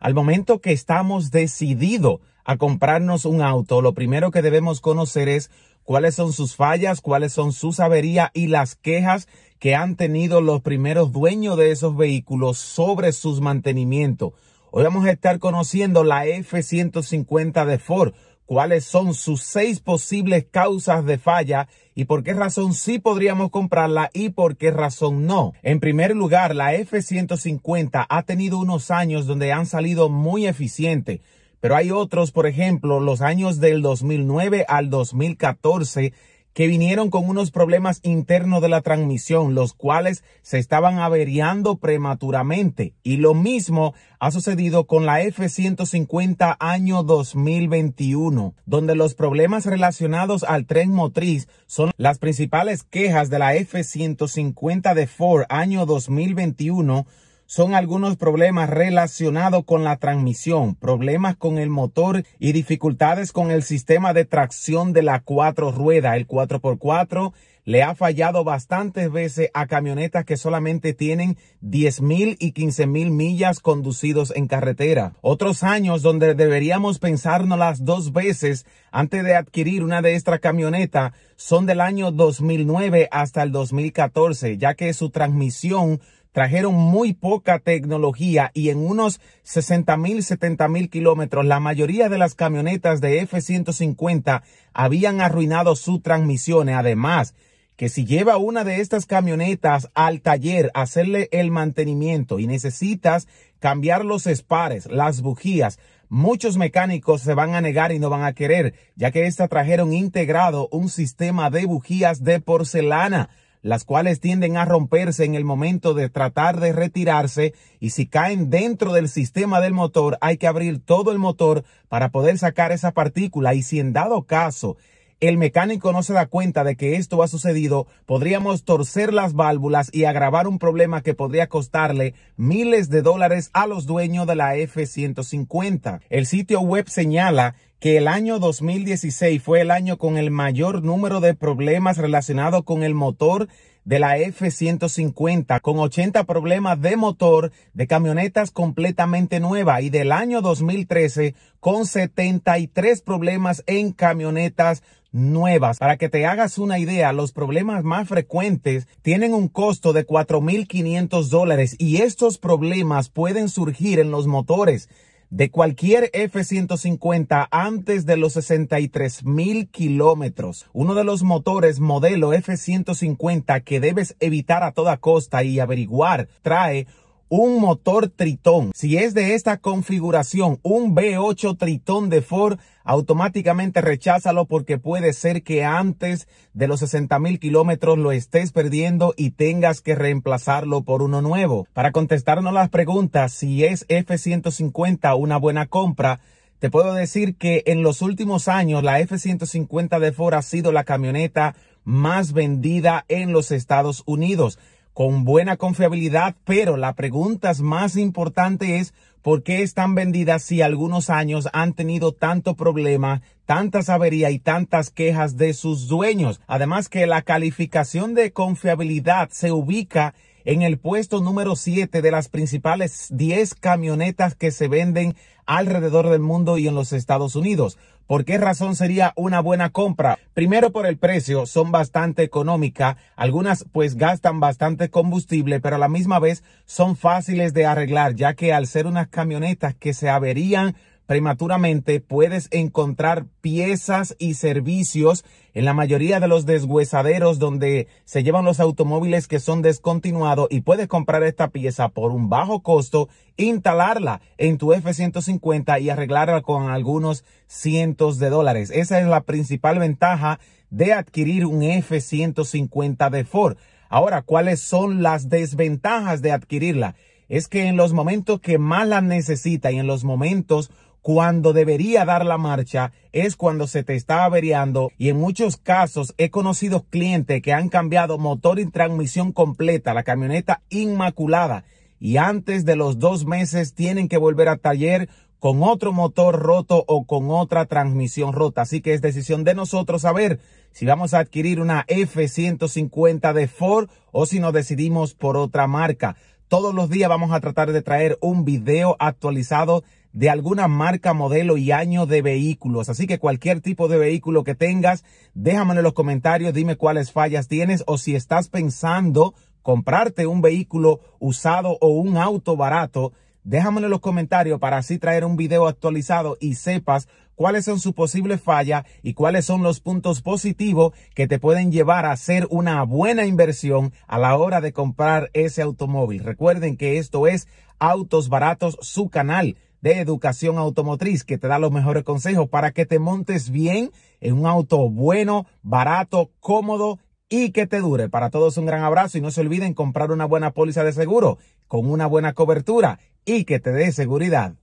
Al momento que estamos decididos a comprarnos un auto, lo primero que debemos conocer es cuáles son sus fallas, cuáles son sus averías y las quejas que han tenido los primeros dueños de esos vehículos sobre sus mantenimientos. Hoy vamos a estar conociendo la F-150 de Ford, cuáles son sus seis posibles causas de falla y por qué razón sí podríamos comprarla y por qué razón no. En primer lugar, la F-150 ha tenido unos años donde han salido muy eficientes, Pero hay otros, por ejemplo, los años del 2009 al 2014, que vinieron con unos problemas internos de la transmisión, los cuales se estaban averiando prematuramente. Y lo mismo ha sucedido con la F-150 año 2021, donde los problemas relacionados al tren motriz son las principales quejas de la F-150 de Ford año 2021 son algunos problemas relacionados con la transmisión, problemas con el motor y dificultades con el sistema de tracción de la cuatro rueda, el 4x4 le ha fallado bastantes veces a camionetas que solamente tienen 10.000 y 15.000 millas conducidos en carretera. Otros años donde deberíamos pensárnoslas dos veces antes de adquirir una de estas camionetas son del año 2009 hasta el 2014, ya que su transmisión trajeron muy poca tecnología y en unos 60.000, mil, mil kilómetros, la mayoría de las camionetas de F-150 habían arruinado sus transmisiones. Además, que si lleva una de estas camionetas al taller a hacerle el mantenimiento y necesitas cambiar los espares, las bujías, muchos mecánicos se van a negar y no van a querer, ya que esta trajeron integrado un sistema de bujías de porcelana las cuales tienden a romperse en el momento de tratar de retirarse y si caen dentro del sistema del motor hay que abrir todo el motor para poder sacar esa partícula y si en dado caso el mecánico no se da cuenta de que esto ha sucedido, podríamos torcer las válvulas y agravar un problema que podría costarle miles de dólares a los dueños de la F-150. El sitio web señala que el año 2016 fue el año con el mayor número de problemas relacionados con el motor de la F-150, con 80 problemas de motor de camionetas completamente nuevas y del año 2013 con 73 problemas en camionetas nuevas. Para que te hagas una idea, los problemas más frecuentes tienen un costo de 4.500 dólares y estos problemas pueden surgir en los motores de cualquier F-150 antes de los 63 mil kilómetros. Uno de los motores modelo F-150 que debes evitar a toda costa y averiguar trae un motor Tritón. Si es de esta configuración, un V8 Tritón de Ford, automáticamente recházalo porque puede ser que antes de los 60 mil kilómetros lo estés perdiendo y tengas que reemplazarlo por uno nuevo. Para contestarnos las preguntas, si es F-150 una buena compra, te puedo decir que en los últimos años la F-150 de Ford ha sido la camioneta más vendida en los Estados Unidos con buena confiabilidad, pero la pregunta más importante es por qué están vendidas si algunos años han tenido tanto problema, tantas avería y tantas quejas de sus dueños. Además que la calificación de confiabilidad se ubica en el puesto número 7 de las principales 10 camionetas que se venden alrededor del mundo y en los Estados Unidos. ¿Por qué razón sería una buena compra? Primero por el precio, son bastante económicas, algunas pues gastan bastante combustible, pero a la misma vez son fáciles de arreglar, ya que al ser unas camionetas que se averían prematuramente, puedes encontrar piezas y servicios en la mayoría de los deshuesaderos donde se llevan los automóviles que son descontinuados y puedes comprar esta pieza por un bajo costo, instalarla en tu F-150 y arreglarla con algunos cientos de dólares. Esa es la principal ventaja de adquirir un F-150 de Ford. Ahora, ¿cuáles son las desventajas de adquirirla? Es que en los momentos que más la necesita y en los momentos cuando debería dar la marcha es cuando se te está averiando y en muchos casos he conocido clientes que han cambiado motor y transmisión completa, la camioneta inmaculada y antes de los dos meses tienen que volver a taller con otro motor roto o con otra transmisión rota. Así que es decisión de nosotros saber si vamos a adquirir una F-150 de Ford o si nos decidimos por otra marca. Todos los días vamos a tratar de traer un video actualizado de alguna marca, modelo y año de vehículos. Así que cualquier tipo de vehículo que tengas, déjame en los comentarios, dime cuáles fallas tienes o si estás pensando comprarte un vehículo usado o un auto barato, déjame en los comentarios para así traer un video actualizado y sepas cuáles son sus posibles fallas y cuáles son los puntos positivos que te pueden llevar a hacer una buena inversión a la hora de comprar ese automóvil. Recuerden que esto es Autos Baratos, su canal de educación automotriz que te da los mejores consejos para que te montes bien en un auto bueno, barato, cómodo y que te dure. Para todos un gran abrazo y no se olviden comprar una buena póliza de seguro con una buena cobertura y que te dé seguridad.